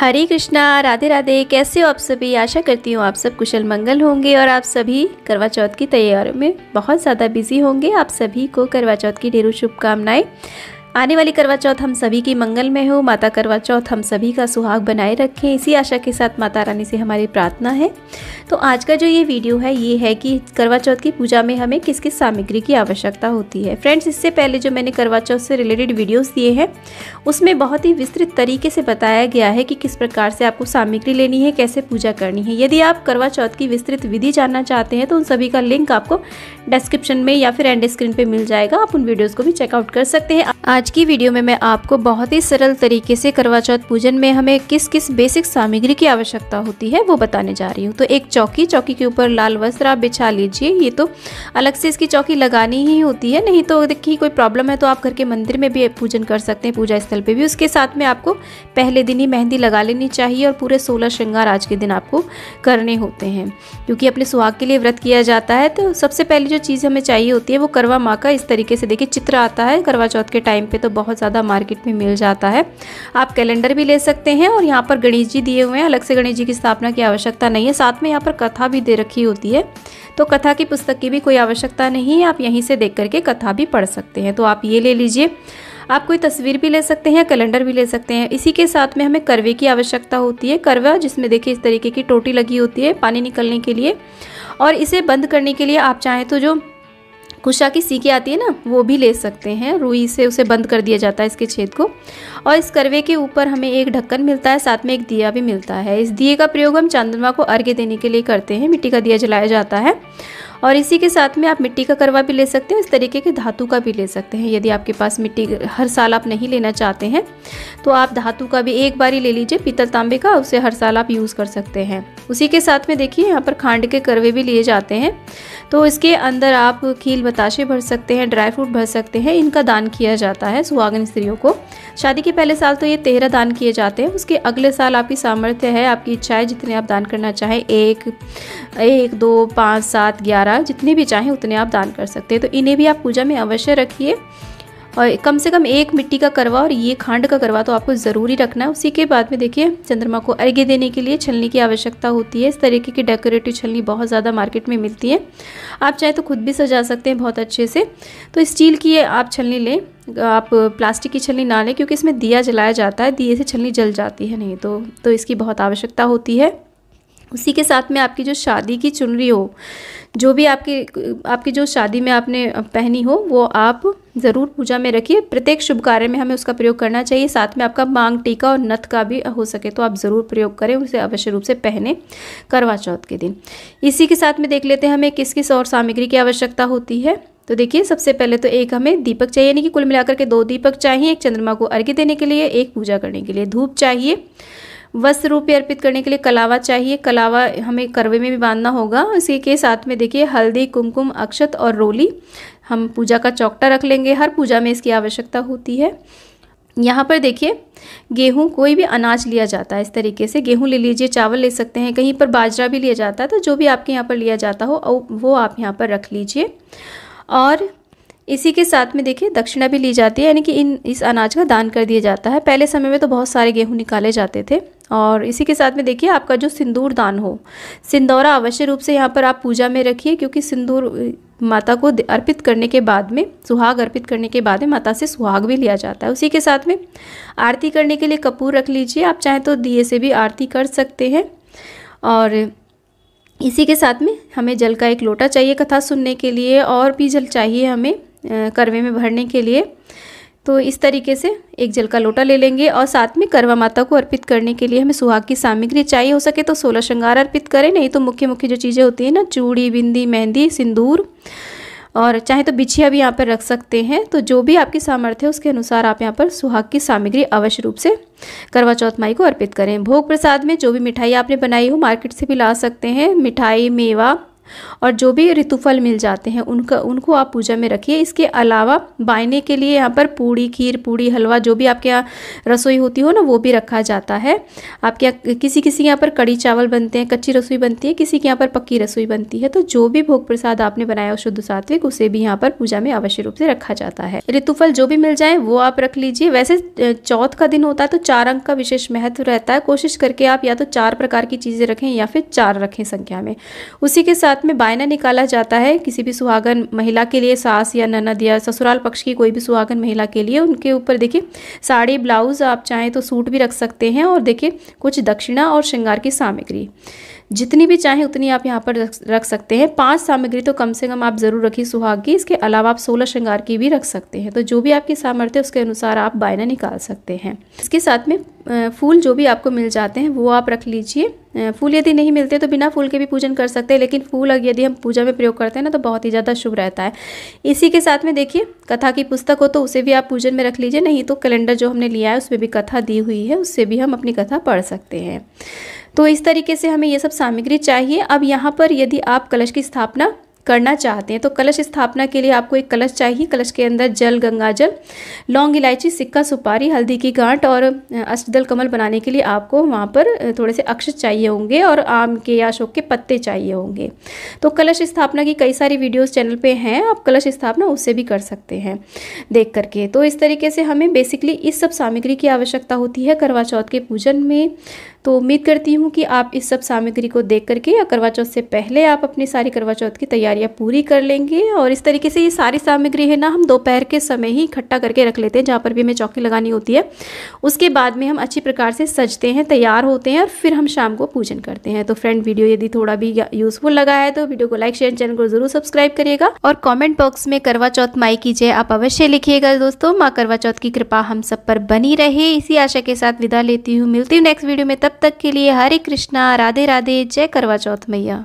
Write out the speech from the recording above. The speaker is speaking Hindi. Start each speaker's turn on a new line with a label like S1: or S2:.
S1: हरे कृष्णा राधे राधे कैसे हो आप सभी आशा करती हूँ आप सब कुशल मंगल होंगे और आप सभी करवा चौथ की तैयारियों में बहुत ज़्यादा बिजी होंगे आप सभी को करवा चौथ की ढेरों शुभकामनाएं आने वाली करवा चौथ हम सभी की मंगल में हो माता करवा चौथ हम सभी का सुहाग बनाए रखें इसी आशा के साथ माता रानी से हमारी प्रार्थना है तो आज का जो ये वीडियो है ये है कि करवा चौथ की पूजा में हमें किस किस सामग्री की आवश्यकता होती है फ्रेंड्स इससे पहले जो मैंने करवा चौथ से रिलेटेड वीडियोज़ दिए हैं उसमें बहुत ही विस्तृत तरीके से बताया गया है कि किस प्रकार से आपको सामग्री लेनी है कैसे पूजा करनी है यदि आप करवा चौथ की विस्तृत विधि जानना चाहते हैं तो उन सभी का लिंक आपको डिस्क्रिप्शन में या फिर एंड स्क्रीन पर मिल जाएगा आप उन वीडियोज़ को भी चेकआउट कर सकते हैं आज आज की वीडियो में मैं आपको बहुत ही सरल तरीके से करवा चौथ पूजन में हमें किस किस बेसिक सामग्री की आवश्यकता होती है वो बताने जा रही हूँ तो एक चौकी चौकी के ऊपर लाल वस्त्र आप बिछा लीजिए ये तो अलग से इसकी चौकी लगानी ही होती है नहीं तो देखिए कोई प्रॉब्लम है तो आप घर के मंदिर में भी पूजन कर सकते हैं पूजा स्थल पर भी उसके साथ में आपको पहले दिन ही मेहंदी लगा लेनी चाहिए और पूरे सोलह श्रृंगार आज के दिन आपको करने होते हैं क्योंकि अपने सुहाग के लिए व्रत किया जाता है तो सबसे पहले जो चीज़ हमें चाहिए होती है वो करवा माँ का इस तरीके से देखिए चित्र आता है करवा चौथ के टाइम टाइम पे तो बहुत ज़्यादा मार्केट में मिल जाता है आप कैलेंडर भी ले सकते हैं और यहाँ पर गणेश जी दिए हुए हैं अलग से गणेश जी की स्थापना की आवश्यकता नहीं है साथ में यहाँ पर कथा भी दे रखी होती है तो कथा की पुस्तक की भी कोई आवश्यकता नहीं है आप यहीं से देख करके कथा भी पढ़ सकते हैं तो आप ये ले लीजिए आप कोई तस्वीर भी ले सकते हैं कैलेंडर भी ले सकते हैं इसी के साथ में हमें करवे की आवश्यकता होती है करवा जिसमें देखिए इस तरीके की टोटी लगी होती है पानी निकलने के लिए और इसे बंद करने के लिए आप चाहें तो जो कुशा की सीके आती है ना वो भी ले सकते हैं रुई से उसे बंद कर दिया जाता है इसके छेद को और इस करवे के ऊपर हमें एक ढक्कन मिलता है साथ में एक दिया भी मिलता है इस दिए का प्रयोग हम चंद्रमा को अर्घ्य देने के लिए करते हैं मिट्टी का दिया जलाया जाता है और इसी के साथ में आप मिट्टी का करवा भी ले सकते हैं इस तरीके के धातु का भी ले सकते हैं यदि आपके पास मिट्टी हर साल आप नहीं लेना चाहते हैं तो आप धातु का भी एक बार ही ले लीजिए पीतल तांबे का उसे हर साल आप यूज़ कर सकते हैं उसी के साथ में देखिए यहाँ पर खांड के करवे भी लिए जाते हैं तो इसके अंदर आप खील बताशे भर सकते हैं ड्राई फ्रूट भर सकते हैं इनका दान किया जाता है सुहागन स्त्रियों को शादी के पहले साल तो ये तेरह दान किए जाते हैं उसके अगले साल आपकी सामर्थ्य है आपकी इच्छा है जितने आप दान करना चाहें एक एक दो पाँच सात ग्यारह द्वारा जितने भी चाहें उतने आप दान कर सकते हैं तो इन्हें भी आप पूजा में अवश्य रखिए और कम से कम एक मिट्टी का करवा और ये खांड का करवा तो आपको ज़रूरी रखना है उसी के बाद में देखिए चंद्रमा को अर्घ्य देने के लिए छलनी की आवश्यकता होती है इस तरीके की डेकोरेटिव छलनी बहुत ज़्यादा मार्केट में मिलती है आप चाहे तो खुद भी सजा सकते हैं बहुत अच्छे से तो स्टील की आप छलनी लें आप प्लास्टिक की छलनी ना लें क्योंकि इसमें दिया जलाया जाता है दिए से छलनी जल जाती है नहीं तो, तो इसकी बहुत आवश्यकता होती है उसी के साथ में आपकी जो शादी की चुनरी हो जो भी आपकी आपकी जो शादी में आपने पहनी हो वो आप ज़रूर पूजा में रखिए प्रत्येक शुभ कार्य में हमें उसका प्रयोग करना चाहिए साथ में आपका मांग टीका और नथ का भी हो सके तो आप ज़रूर प्रयोग करें उसे अवश्य रूप से पहने करवा चौथ के दिन इसी के साथ में देख लेते हैं हमें किस किस और सामग्री की आवश्यकता होती है तो देखिए सबसे पहले तो एक हमें दीपक चाहिए यानी कि कुल मिलाकर के दो दीपक चाहिए एक चंद्रमा को अर्घ्य देने के लिए एक पूजा करने के लिए धूप चाहिए वस्त्र रूप अर्पित करने के लिए कलावा चाहिए कलावा हमें करवे में भी बांधना होगा इसी के साथ में देखिए हल्दी कुमकुम अक्षत और रोली हम पूजा का चौकटा रख लेंगे हर पूजा में इसकी आवश्यकता होती है यहाँ पर देखिए गेहूँ कोई भी अनाज लिया जाता है इस तरीके से गेहूँ ले लीजिए चावल ले सकते हैं कहीं पर बाजरा भी लिया जाता है तो जो भी आपके यहाँ पर लिया जाता हो वो आप यहाँ पर रख लीजिए और इसी के साथ में देखिए दक्षिणा भी ली जाती है यानी कि इन इस अनाज का दान कर दिया जाता है पहले समय में तो बहुत सारे गेहूँ निकाले जाते थे और इसी के साथ में देखिए आपका जो सिंदूर दान हो सिंदौरा अवश्य रूप से यहाँ पर आप पूजा में रखिए क्योंकि सिंदूर माता को अर्पित करने के बाद में सुहाग अर्पित करने के बाद में माता से सुहाग भी लिया जाता है उसी के साथ में आरती करने के लिए कपूर रख लीजिए आप चाहें तो दिए से भी आरती कर सकते हैं और इसी के साथ में हमें जल का एक लोटा चाहिए कथा सुनने के लिए और भी जल चाहिए हमें करवे में भरने के लिए तो इस तरीके से एक जल का लोटा ले लेंगे और साथ में करवा माता को अर्पित करने के लिए हमें सुहाग की सामग्री चाहिए हो सके तो सोलह श्रृंगार अर्पित करें नहीं तो मुख्य मुख्य जो चीज़ें होती हैं ना चूड़ी बिंदी मेहंदी सिंदूर और चाहे तो बिछिया भी यहाँ पर रख सकते हैं तो जो भी आपकी सामर्थ्य है उसके अनुसार आप यहाँ पर सुहाग की सामग्री अवश्य रूप से करवा चौथ माई को अर्पित करें भोग प्रसाद में जो भी मिठाई आपने बनाई हो मार्केट से भी ला सकते हैं मिठाई मेवा और जो भी ऋतुफल मिल जाते हैं उनका उनको आप पूजा में रखिए इसके अलावा बायने के लिए यहाँ पर पूड़ी खीर पूड़ी हलवा जो भी आपके यहाँ रसोई होती हो ना वो भी रखा जाता है आपके यहाँ किसी किसी के यहाँ पर कड़ी चावल बनते हैं कच्ची रसोई बनती है किसी के यहाँ पर पक्की रसोई बनती है तो जो भी भोग प्रसाद आपने बनाया हो शुद्ध सात्विक उसे भी यहाँ पर पूजा में अवश्य रूप से रखा जाता है ऋतुफल जो भी मिल जाए वो आप रख लीजिए वैसे चौथ का दिन होता है तो चार अंक का विशेष महत्व रहता है कोशिश करके आप या तो चार प्रकार की चीज़ें रखें या फिर चार रखें संख्या में उसी के साथ व्रत में बायना निकाला जाता है किसी भी सुहागन महिला के लिए सास या ननद या ससुराल पक्ष की कोई भी सुहागन महिला के लिए उनके ऊपर देखिए साड़ी ब्लाउज आप चाहें तो सूट भी रख सकते हैं और देखिए कुछ दक्षिणा और श्रृंगार की सामग्री जितनी भी चाहें उतनी आप यहाँ पर रख सकते हैं पांच सामग्री तो कम से कम आप ज़रूर रखिए सुहाग की इसके अलावा आप सोलह श्रृंगार की भी रख सकते हैं तो जो भी आपकी सामर्थ्य उसके अनुसार आप बायना निकाल सकते हैं इसके साथ में फूल जो भी आपको मिल जाते हैं वो आप रख लीजिए फूल यदि नहीं मिलते तो बिना फूल के भी पूजन कर सकते हैं लेकिन फूल अगर यदि हम पूजा में प्रयोग करते हैं ना तो बहुत ही ज़्यादा शुभ रहता है इसी के साथ में देखिए कथा की पुस्तक हो तो उसे भी आप पूजन में रख लीजिए नहीं तो कैलेंडर जो हमने लिया है उसमें भी कथा दी हुई है उससे भी हम अपनी कथा पढ़ सकते हैं तो इस तरीके से हमें ये सब सामग्री चाहिए अब यहाँ पर यदि आप कलश की स्थापना करना चाहते हैं तो कलश स्थापना के लिए आपको एक कलश चाहिए कलश के अंदर जल गंगा जल लौंग इलायची सिक्का सुपारी हल्दी की गांठ और अष्टदल कमल बनाने के लिए आपको वहाँ पर थोड़े से अक्षत चाहिए होंगे और आम के या अशोक के पत्ते चाहिए होंगे तो कलश स्थापना की कई सारी वीडियोज चैनल पर हैं आप कलश स्थापना उससे भी कर सकते हैं देख करके तो इस तरीके से हमें बेसिकली इस सब सामग्री की आवश्यकता होती है करवा चौथ के पूजन में तो उम्मीद करती हूँ कि आप इस सब सामग्री को देख करके या करवा चौथ से पहले आप अपनी सारी करवा चौथ की तैयारी तैयारियाँ पूरी कर लेंगे और इस तरीके से ये सारी सामग्री है ना हम दोपहर के समय ही इकट्ठा करके रख लेते हैं जहाँ पर भी हमें चौकी लगानी होती है उसके बाद में हम अच्छी प्रकार से सजते हैं तैयार होते हैं और फिर हम शाम को पूजन करते हैं तो फ्रेंड वीडियो यदि थोड़ा भी यूजफुल लगा है तो वीडियो को लाइक शेयर चैनल को जरूर सब्सक्राइब करिएगा और कॉमेंट बॉक्स में करवा चौथ माई की जय आप अवश्य लिखिएगा दोस्तों माँ करवा चौथ की कृपा हम सब पर बनी रहे इसी आशा के साथ विदा लेती हूँ मिलती हूँ नेक्स्ट वीडियो में तब तक के लिए हरे कृष्णा राधे राधे जय करवा चौथ मैया